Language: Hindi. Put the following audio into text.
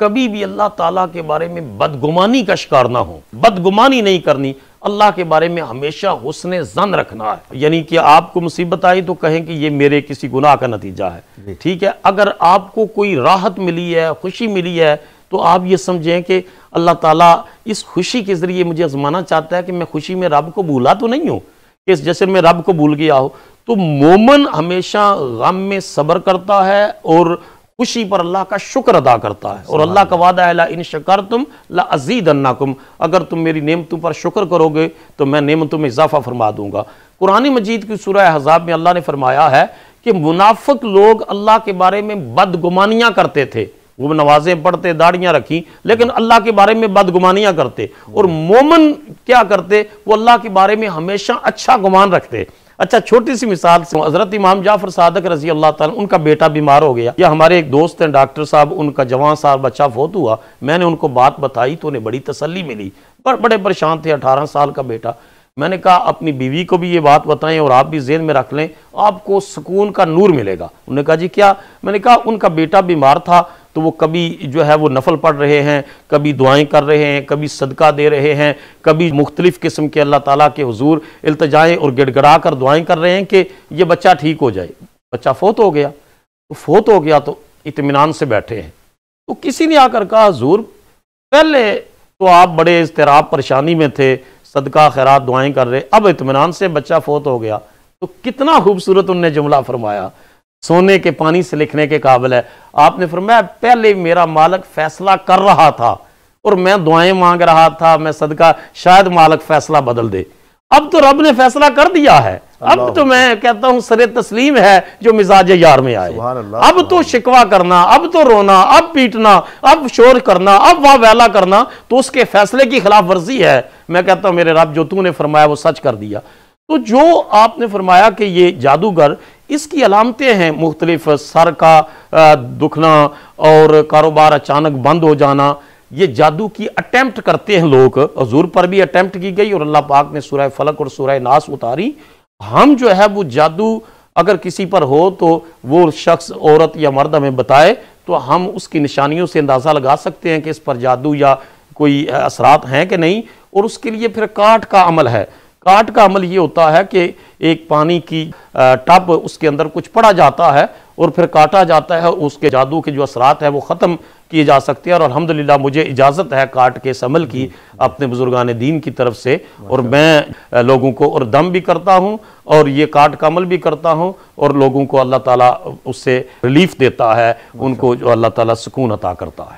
कभी भी अल्लाह ताला के बारे में बदगुमानी का शिकार ना हो बदगुमानी नहीं करनी अल्लाह के बारे में हमेशा हुसन जन रखना है यानी कि आपको मुसीबत आई तो कहें कि ये मेरे किसी गुनाह का नतीजा है ठीक है अगर आपको कोई राहत मिली है खुशी मिली है तो आप ये समझें कि अल्लाह ताला इस खुशी के ज़रिए मुझे आजमाना चाहता है कि मैं खुशी में रब को भूला तो नहीं हूँ कि इस जश्न में रब को भूल गया हो तो मोमन हमेशा गम में सब्र करता है और उसी पर अल्लाह का शुक्र अदा करता है और अल्लाह का वादा है ला इन शकर तुम ला अजीद अन्नाकुम अगर तुम मेरी नेमतों पर शुक्र करोगे तो मैं नेमतों में इजाफा फरमा दूंगा कुरानी मजीद की सूरह हजाब में अल्लाह ने फरमाया है कि मुनाफिक लोग अल्लाह के बारे में बदगुमानियाँ करते थे वो नवाजें पढ़ते दाढ़ियाँ रखी लेकिन अल्लाह के बारे में बदगुमानियाँ करते और मोमन क्या करते वो अल्लाह के बारे में हमेशा अच्छा गुमान रखते अच्छा छोटी सी मिसाल से हजरत इमाम जाफर सादक रजी अल्लाह तन उनका बेटा बीमार हो गया या हमारे एक दोस्त हैं डॉक्टर साहब उनका जवान साहब बच्चा फोत हुआ मैंने उनको बात बताई तो उन्हें बड़ी तसली मिली पर बड़े परेशान थे अठारह साल का बेटा मैंने कहा अपनी बीवी को भी ये बात बताएं और आप भी जेन में रख लें आपको सुकून का नूर मिलेगा उन्होंने कहा जी क्या मैंने कहा उनका बेटा बीमार था तो वो कभी जो है वो नफल पढ़ रहे हैं कभी दुआएं कर रहे हैं कभी सदका दे रहे हैं कभी मुख्तलिफ़ किस्म के अल्लाह ताला के हुजूर अल्तजाएँ और गिड़गड़ा कर दुआएं कर रहे हैं कि ये बच्चा ठीक हो जाए बच्चा फोत हो गया तो फोत हो गया तो इतमान से बैठे हैं तो किसी ने आकर कहा हजूर पहले तो आप बड़े इसतराब परेशानी में थे सदका खैरात दुआएं कर रहे अब इतमान से बच्चा फोत हो गया तो कितना खूबसूरत उनने जुमला फरमाया सोने के पानी से लिखने के काबिल है आपने फरमाया पहले मेरा मालक फैसला कर रहा था और मैं दुआएं मांग रहा था मैं सदका शायद मालक फैसला बदल दे अब तो रब ने फैसला कर दिया है अब तो मैं कहता हूं सरे तस्लीम है जो मिजाज यार में आए अब तो शिकवा करना अब तो रोना अब पीटना अब शोर करना अब वाह वैला करना तो उसके फैसले की खिलाफ वर्जी है मैं कहता हूं मेरे रब जो तूने फरमाया वो सच कर दिया तो जो आपने फरमाया कि ये जादूगर इसकी अलामतें हैं मुख्तलिफ सर का दुखना और कारोबार अचानक बंद हो जाना ये जादू की अटैम्प्ट करते हैं लोग हजूर पर भी अटैम्प्ट की गई और अल्लाह पाक ने सुरह फलक और सुरह नास उतारी हम जो है वो जादू अगर किसी पर हो तो वो शख्स औरत या मर्द हमें बताए तो हम उसकी निशानियों से अंदाज़ा लगा सकते हैं कि इस पर जादू या कोई असरात हैं कि नहीं और उसके लिए फिर काट का अमल है काट का अमल ये होता है कि एक पानी की टब उसके अंदर कुछ पड़ा जाता है और फिर काटा जाता है उसके जादू के जो असरात है वो ख़त्म किए जा सकते हैं और अलहमदिल्ला मुझे इजाज़त है काट के इस अमल की अपने बुजुर्गान दीन की तरफ से और मैं लोगों को और दम भी करता हूँ और ये काट का अमल भी करता हूँ और लोगों को अल्लाह ताला उससे रिलीफ देता है उनको जो अल्लाह ताला सुकून अता करता है